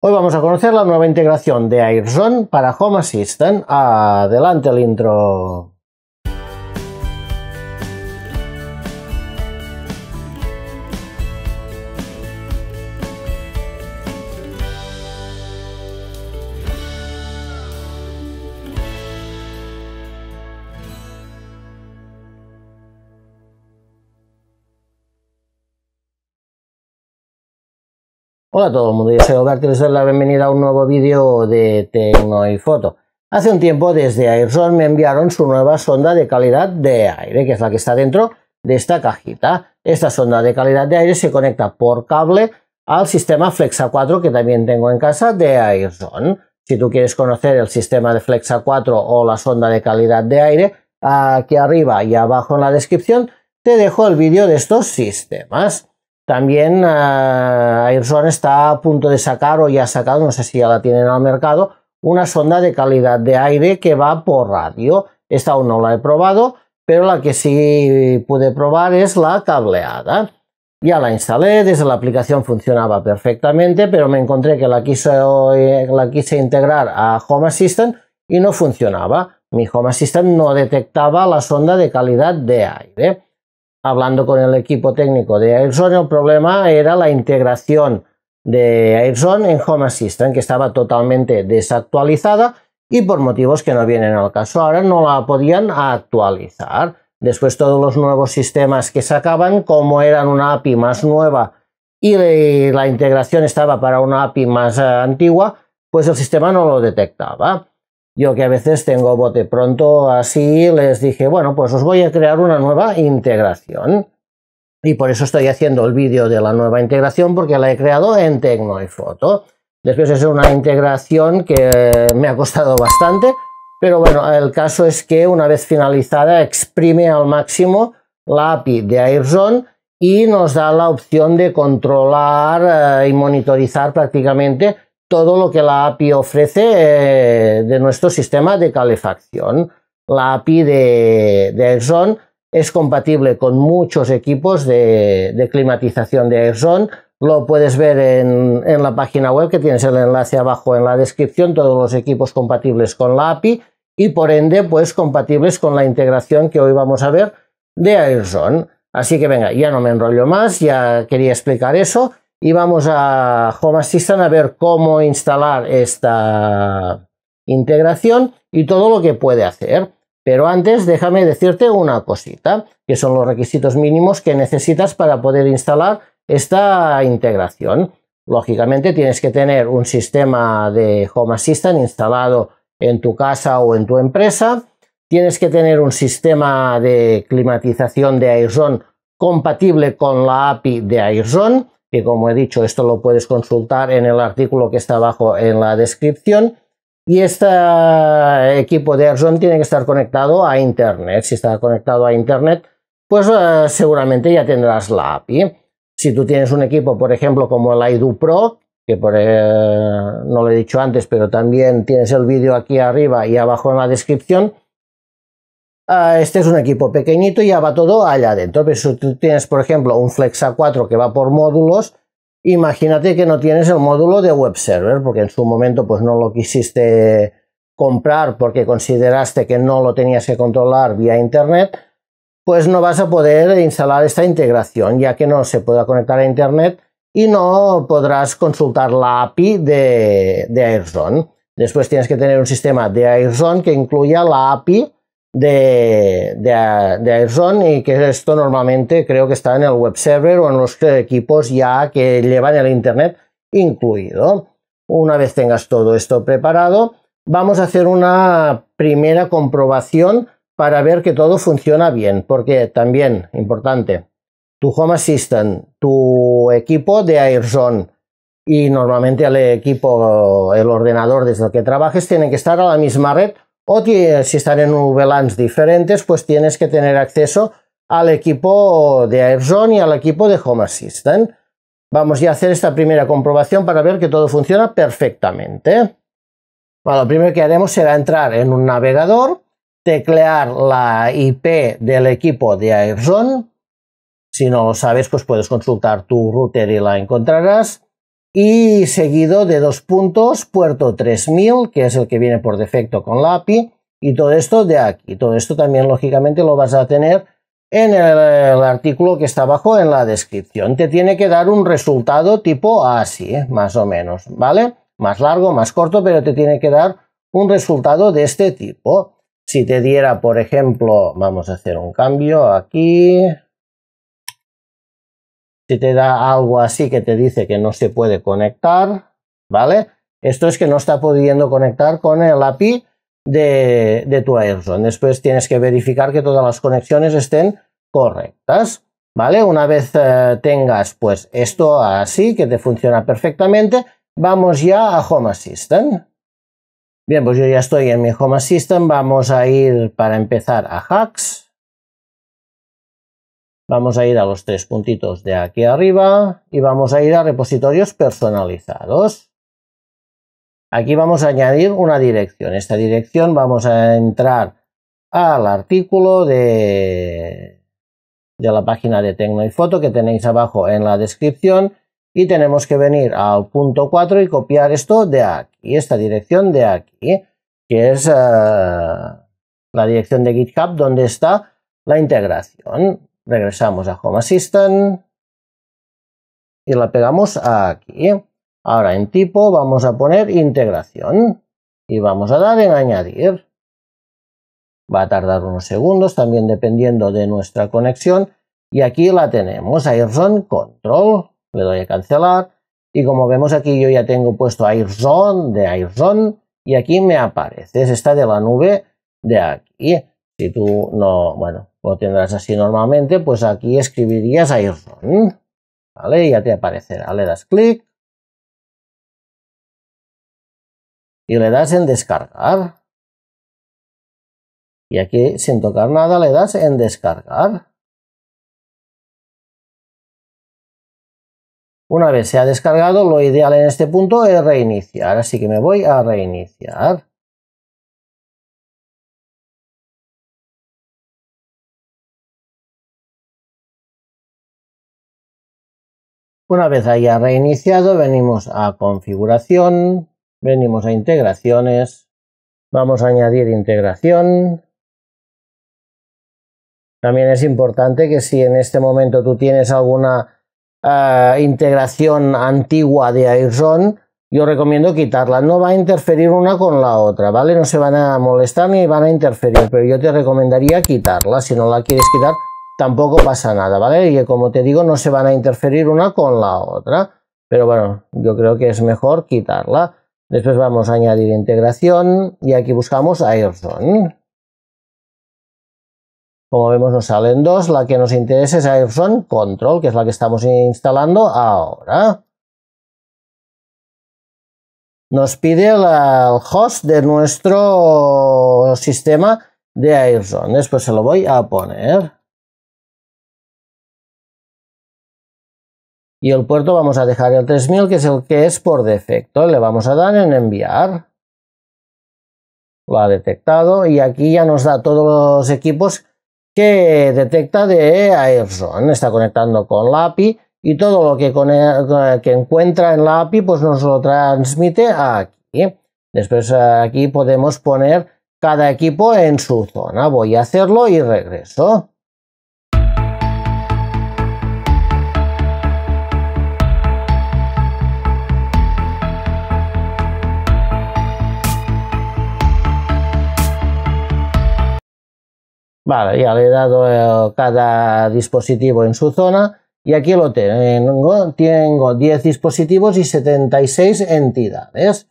Hoy vamos a conocer la nueva integración de AirZone para Home Assistant. Adelante el intro. Hola a todo el mundo, yo soy les doy la bienvenida a un nuevo vídeo de Tecno y Foto. Hace un tiempo desde Airson me enviaron su nueva sonda de calidad de aire, que es la que está dentro de esta cajita. Esta sonda de calidad de aire se conecta por cable al sistema Flexa 4 que también tengo en casa de Airson. Si tú quieres conocer el sistema de Flexa 4 o la sonda de calidad de aire, aquí arriba y abajo en la descripción te dejo el vídeo de estos sistemas. También ah, Airzone está a punto de sacar, o ya ha sacado, no sé si ya la tienen al mercado, una sonda de calidad de aire que va por radio. Esta aún no la he probado, pero la que sí pude probar es la cableada. Ya la instalé, desde la aplicación funcionaba perfectamente, pero me encontré que la eh, la quise integrar a Home Assistant y no funcionaba. Mi Home Assistant no detectaba la sonda de calidad de aire hablando con el equipo técnico de Ericsson, el problema era la integración de Airson en Home Assistant, que estaba totalmente desactualizada y por motivos que no vienen al caso ahora no la podían actualizar. Después todos los nuevos sistemas que sacaban, como eran una API más nueva y la integración estaba para una API más eh, antigua, pues el sistema no lo detectaba. Yo que a veces tengo bote pronto así, les dije, bueno, pues os voy a crear una nueva integración. Y por eso estoy haciendo el vídeo de la nueva integración, porque la he creado en Tecno y Foto. Después es una integración que me ha costado bastante, pero bueno, el caso es que una vez finalizada exprime al máximo la API de Airzone y nos da la opción de controlar eh, y monitorizar prácticamente todo lo que la API ofrece eh, de nuestro sistema de calefacción. La API de, de es compatible con muchos equipos de, climatización de Airzone. Lo puedes ver en, la página web que tienes el enlace abajo en la descripción, todos los equipos compatibles con la API y por ende pues compatibles con la integración que hoy vamos a ver de Airson. Así que venga, ya no me enrollo más, ya quería explicar eso y vamos a Home Assistant a ver cómo instalar esta integración y todo lo que puede hacer. Pero antes déjame decirte una cosita, que son los requisitos mínimos que necesitas para poder instalar esta integración. Lógicamente tienes que tener un sistema de Home Assistant instalado en tu casa o en tu empresa. Tienes que tener un sistema de climatización de Airzone compatible con la API de Airzone que como he dicho, esto lo puedes consultar en el artículo que está abajo en la descripción. Y este equipo de Airzone tiene que estar conectado a Internet. Si está conectado a Internet, pues eh, seguramente ya tendrás la API. Si tú tienes un equipo, por ejemplo, como el IDU Pro, que eh, no lo he dicho antes, pero también tienes el vídeo aquí arriba y abajo en la descripción, Ah, este es un equipo pequeñito y ya va todo allá adentro. Pero si tú tienes, por ejemplo, un flexa A4 que va por módulos, imagínate que no tienes el módulo de web server, porque en su momento pues, no lo quisiste comprar porque consideraste que no lo tenías que controlar vía Internet, pues no vas a poder instalar esta integración, ya que no se pueda conectar a Internet y no podrás consultar la API de, de AirZone. Después tienes que tener un sistema de AirZone que incluya la API de, AIRZONE y que esto normalmente creo que está en el web server o en los equipos ya que llevan el Internet incluido. Una vez tengas todo esto preparado, vamos a hacer una primera comprobación para ver que todo funciona bien, porque también, importante, tu Home Assistant, tu equipo de AirZone y normalmente el equipo, el ordenador desde el que trabajes, tienen que estar a la misma red o eh, si están en VLANs diferentes, pues tienes que tener acceso al equipo de AirZone y al equipo de Home Assistant. Vamos ya a hacer esta primera comprobación para ver que todo funciona perfectamente. Bueno, lo primero que haremos será entrar en un navegador, teclear la IP del equipo de AirZone. Si no lo sabes, pues puedes consultar tu router y la encontrarás y seguido de dos puntos, puerto 3000, que es el que viene por defecto con la API, y todo esto de aquí. Todo esto también, lógicamente, lo vas a tener en el, artículo que está abajo en la descripción. Te tiene que dar un resultado tipo así, ¿eh? más o menos, ¿vale? Más largo, más corto, pero te tiene que dar un resultado de este tipo. Si te diera, por ejemplo, vamos a hacer un cambio aquí, si te da algo así que te dice que no se puede conectar, ¿vale? Esto es que no está pudiendo conectar con el API de, tu Airson. Después tienes que verificar que todas las conexiones estén correctas, ¿vale? Una vez eh, tengas pues esto así, que te funciona perfectamente, vamos ya a Home Assistant. Bien, pues yo ya estoy en mi Home Assistant, vamos a ir para empezar a Hacks, Vamos a ir a los tres puntitos de aquí arriba y vamos a ir a repositorios personalizados. Aquí vamos a añadir una dirección. Esta dirección vamos a entrar al artículo de, la página de Tecno y Foto que tenéis abajo en la descripción y tenemos que venir al punto 4 y copiar esto de aquí, esta dirección de aquí, que es eh, la dirección de GitHub donde está la integración. Regresamos a Home Assistant y la pegamos aquí. Ahora en tipo vamos a poner integración y vamos a dar en añadir. Va a tardar unos segundos también dependiendo de nuestra conexión y aquí la tenemos, AirZone Control. Le doy a cancelar y como vemos aquí yo ya tengo puesto AirZone de AirZone y aquí me aparece, es esta de la nube de aquí. Si tú no, bueno, lo tendrás así normalmente, pues aquí escribirías iPhone. ¿Vale? Ya te aparecerá. Le das clic. Y le das en descargar. Y aquí, sin tocar nada, le das en descargar. Una vez se ha descargado, lo ideal en este punto es reiniciar. Así que me voy a reiniciar. Una vez haya reiniciado, venimos a configuración, venimos a integraciones, vamos a añadir integración. También es importante que si en este momento tú tienes alguna eh, integración antigua de Airzone, yo recomiendo quitarla. No va a interferir una con la otra, ¿vale? No se van a molestar ni van a interferir, pero yo te recomendaría quitarla. Si no la quieres quitar, tampoco pasa nada, ¿vale? Y como te digo, no se van a interferir una con la otra. Pero bueno, yo creo que es mejor quitarla. Después vamos a añadir integración y aquí buscamos Airzone. Como vemos nos salen dos, la que nos interesa es Airzone Control, que es la que estamos instalando ahora. Nos pide el host de nuestro sistema de Airzone, después se lo voy a poner. y el puerto vamos a dejar el 3000 que es el que es por defecto le vamos a dar en enviar lo ha detectado y aquí ya nos da todos los equipos que detecta de AirZone está conectando con la API y todo lo que, encuentra en la API pues nos lo transmite aquí después aquí podemos poner cada equipo en su zona voy a hacerlo y regreso Vale, ya le he dado eh, cada dispositivo en su zona y aquí lo tengo. Tengo 10 dispositivos y 76 entidades.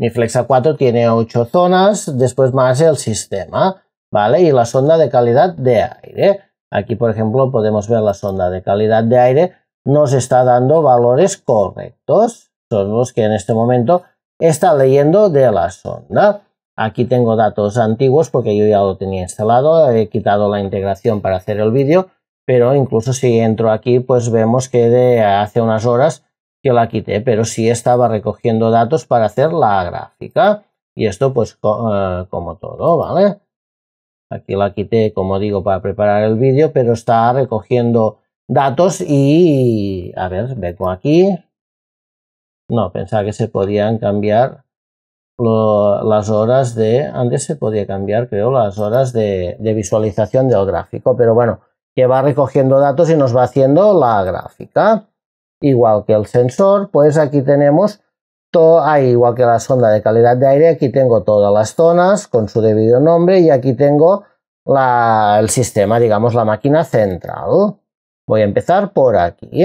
Mi Flexa 4 tiene 8 zonas, después más el sistema, ¿vale? Y la sonda de calidad de aire. Aquí, por ejemplo, podemos ver la sonda de calidad de aire. Nos está dando valores correctos. Son los que en este momento está leyendo de la sonda. Aquí tengo datos antiguos porque yo ya lo tenía instalado, he quitado la integración para hacer el vídeo, pero incluso si entro aquí, pues vemos que de hace unas horas que la quité, pero sí estaba recogiendo datos para hacer la gráfica. Y esto pues eh, como todo, ¿vale? Aquí la quité, como digo, para preparar el vídeo, pero está recogiendo datos y... A ver, vengo aquí. No, pensaba que se podían cambiar las horas de, antes se podía cambiar, creo, las horas de, visualización del gráfico, pero bueno, que va recogiendo datos y nos va haciendo la gráfica. Igual que el sensor, pues aquí tenemos todo, ahí igual que la sonda de calidad de aire, aquí tengo todas las zonas con su debido nombre y aquí tengo el sistema, digamos, la máquina central. Voy a empezar por aquí.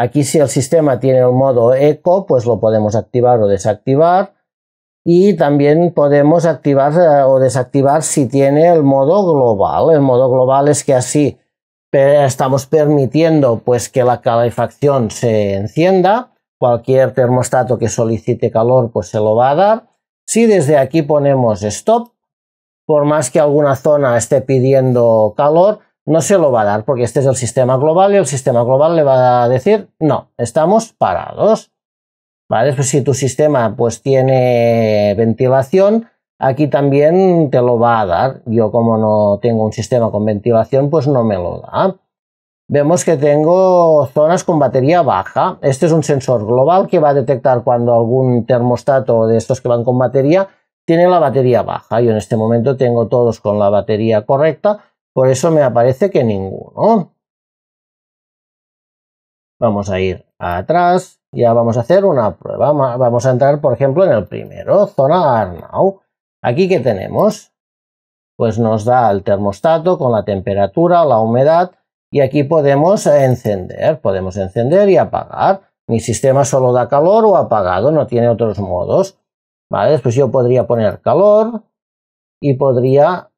Aquí si el sistema tiene el modo eco, pues lo podemos activar o desactivar. Y también podemos activar eh, o desactivar si tiene el modo global. El modo global es que así estamos permitiendo pues que la calefacción se encienda. Cualquier termostato que solicite calor pues se lo va a dar. Si desde aquí ponemos stop, por más que alguna zona esté pidiendo calor, no se lo va a dar porque este es el sistema global y el sistema global le va a decir, no, estamos parados. ¿Vale? Pues si tu sistema pues tiene ventilación, aquí también te lo va a dar. Yo como no tengo un sistema con ventilación, pues no me lo da. Vemos que tengo zonas con batería baja. Este es un sensor global que va a detectar cuando algún termostato de estos que van con batería tiene la batería baja. Yo en este momento tengo todos con la batería correcta por eso me aparece que ninguno. Vamos a ir atrás. Ya vamos a hacer una prueba. Vamos a entrar, por ejemplo, en el primero, zona Arnau. Aquí que tenemos, pues nos da el termostato con la temperatura, la humedad y aquí podemos encender, podemos encender y apagar. Mi sistema solo da calor o apagado, no tiene otros modos. ¿Vale? Después pues yo podría poner calor y podría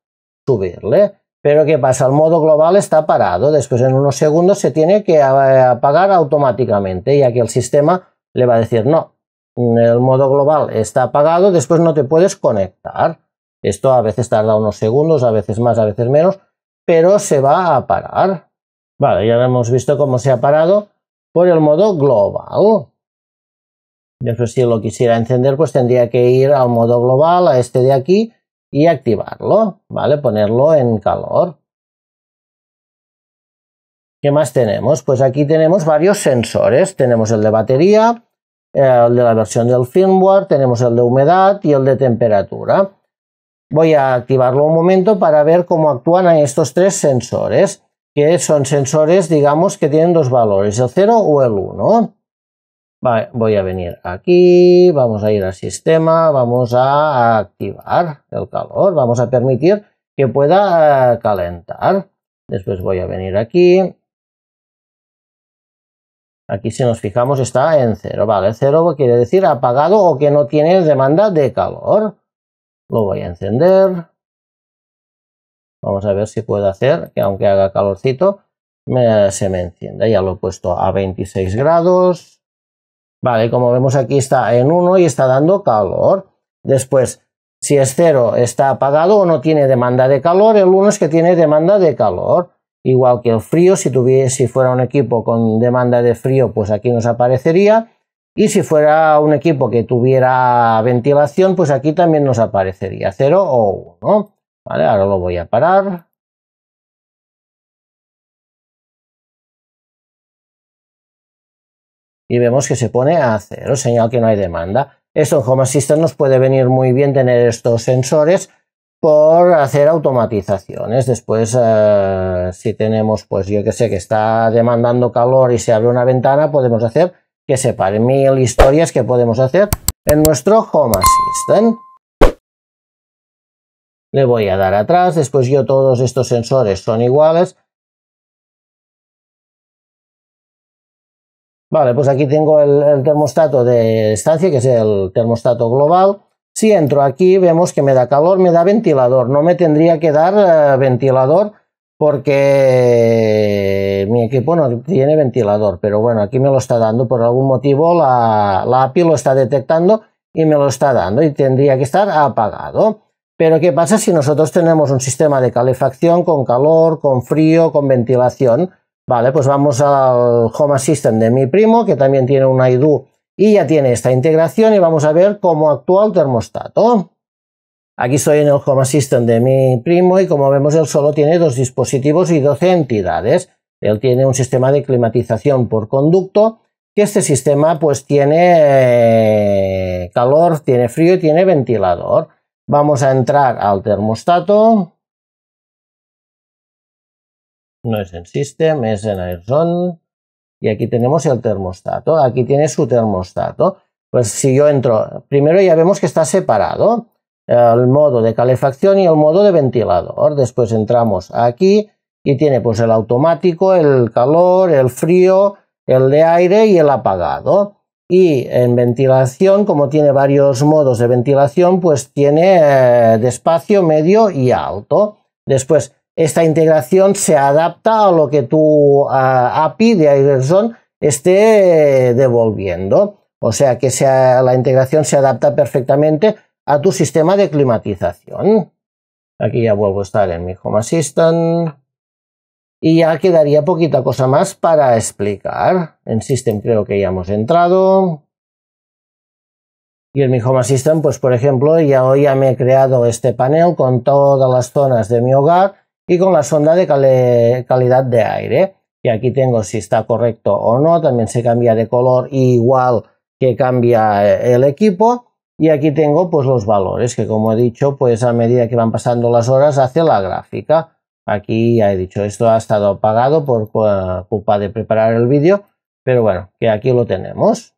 subirle. Pero ¿qué pasa? El modo global está parado, después en unos segundos se tiene que apagar automáticamente, Y aquí el sistema le va a decir no, el modo global está apagado, después no te puedes conectar. Esto a veces tarda unos segundos, a veces más, a veces menos, pero se va a parar. Vale, ya hemos visto cómo se ha parado por el modo global. Después pues, si lo quisiera encender, pues tendría que ir al modo global, a este de aquí, y activarlo, ¿vale? Ponerlo en calor. ¿Qué más tenemos? Pues aquí tenemos varios sensores. Tenemos el de batería, eh, el de la versión del firmware, tenemos el de humedad y el de temperatura. Voy a activarlo un momento para ver cómo actúan estos tres sensores, que son sensores, digamos, que tienen dos valores, el 0 o el 1 voy a venir aquí, vamos a ir al sistema, vamos a activar el calor, vamos a permitir que pueda eh, calentar. Después voy a venir aquí. Aquí si nos fijamos está en cero. Vale, cero quiere decir apagado o que no tiene demanda de calor. Lo voy a encender. Vamos a ver si puedo hacer que aunque haga calorcito se me encienda. Ya lo he puesto a 26 grados. Vale, como vemos aquí está en 1 y está dando calor. Después, si es 0 está apagado o no tiene demanda de calor, el 1 es que tiene demanda de calor. Igual que el frío, si, tuviese, si fuera un equipo con demanda de frío, pues aquí nos aparecería. Y si fuera un equipo que tuviera ventilación, pues aquí también nos aparecería 0 o 1. Vale, ahora lo voy a parar. y vemos que se pone a cero, señal que no hay demanda. Esto en Home Assistant nos puede venir muy bien tener estos sensores por hacer automatizaciones. Después, eh, si tenemos, pues yo que sé, que está demandando calor y se abre una ventana, podemos hacer que se pare. Mil historias que podemos hacer en nuestro Home Assistant. Le voy a dar atrás, después yo todos estos sensores son iguales, Vale, pues aquí tengo el, termostato de estancia, que es el termostato global. Si entro aquí, vemos que me da calor, me da ventilador. No me tendría que dar eh, ventilador porque mi equipo no tiene ventilador. Pero bueno, aquí me lo está dando. Por algún motivo la, la API lo está detectando y me lo está dando y tendría que estar apagado. Pero ¿qué pasa si nosotros tenemos un sistema de calefacción con calor, con frío, con ventilación? Vale, pues vamos al Home Assistant de mi primo, que también tiene un IDU y ya tiene esta integración y vamos a ver cómo actúa el termostato. Aquí estoy en el Home Assistant de mi primo y como vemos él solo tiene dos dispositivos y 12 entidades. Él tiene un sistema de climatización por conducto, que este sistema pues tiene eh, calor, tiene frío y tiene ventilador. Vamos a entrar al termostato no es en System, es en Airzone Y aquí tenemos el termostato. Aquí tiene su termostato. Pues si yo entro, primero ya vemos que está separado el modo de calefacción y el modo de ventilador. Después entramos aquí y tiene pues el automático, el calor, el frío, el de aire y el apagado. Y en ventilación, como tiene varios modos de ventilación, pues tiene eh, despacio, medio y alto. Después esta integración se adapta a lo que tu API de Airzone esté devolviendo. O sea que la integración se adapta perfectamente a tu sistema de climatización. Aquí ya vuelvo a estar en mi Home Assistant. Y ya quedaría poquita cosa más para explicar. En System creo que ya hemos entrado. Y en mi Home Assistant, pues por ejemplo, ya hoy ya me he creado este panel con todas las zonas de mi hogar con la sonda de calidad de aire. Y aquí tengo si está correcto o no, también se cambia de color igual que cambia eh, el equipo. Y aquí tengo pues los valores que como he dicho pues a medida que van pasando las horas hace la gráfica. Aquí ya he dicho esto ha estado apagado por culpa de preparar el vídeo, pero bueno, que aquí lo tenemos.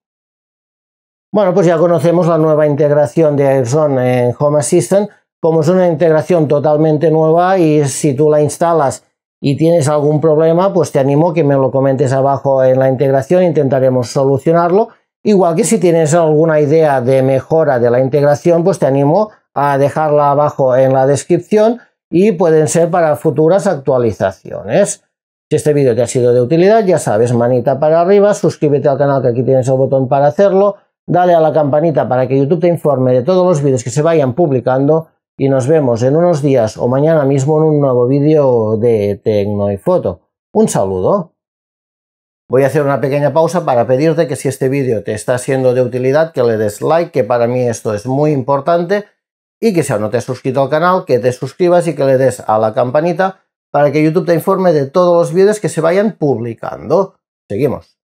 Bueno, pues ya conocemos la nueva integración de Airzone en Home Assistant, como es una integración totalmente nueva y si tú la instalas y tienes algún problema, pues te animo a que me lo comentes abajo en la integración, intentaremos solucionarlo. Igual que si tienes alguna idea de mejora de la integración, pues te animo a dejarla abajo en la descripción y pueden ser para futuras actualizaciones. Si este vídeo te ha sido de utilidad, ya sabes, manita para arriba, suscríbete al canal que aquí tienes el botón para hacerlo, dale a la campanita para que YouTube te informe de todos los vídeos que se vayan publicando y nos vemos en unos días o mañana mismo en un nuevo vídeo de Tecno y Foto. Un saludo. Voy a hacer una pequeña pausa para pedirte que si este vídeo te está siendo de utilidad, que le des like, que para mí esto es muy importante, y que si aún no te has suscrito al canal, que te suscribas y que le des a la campanita para que YouTube te informe de todos los vídeos que se vayan publicando. Seguimos.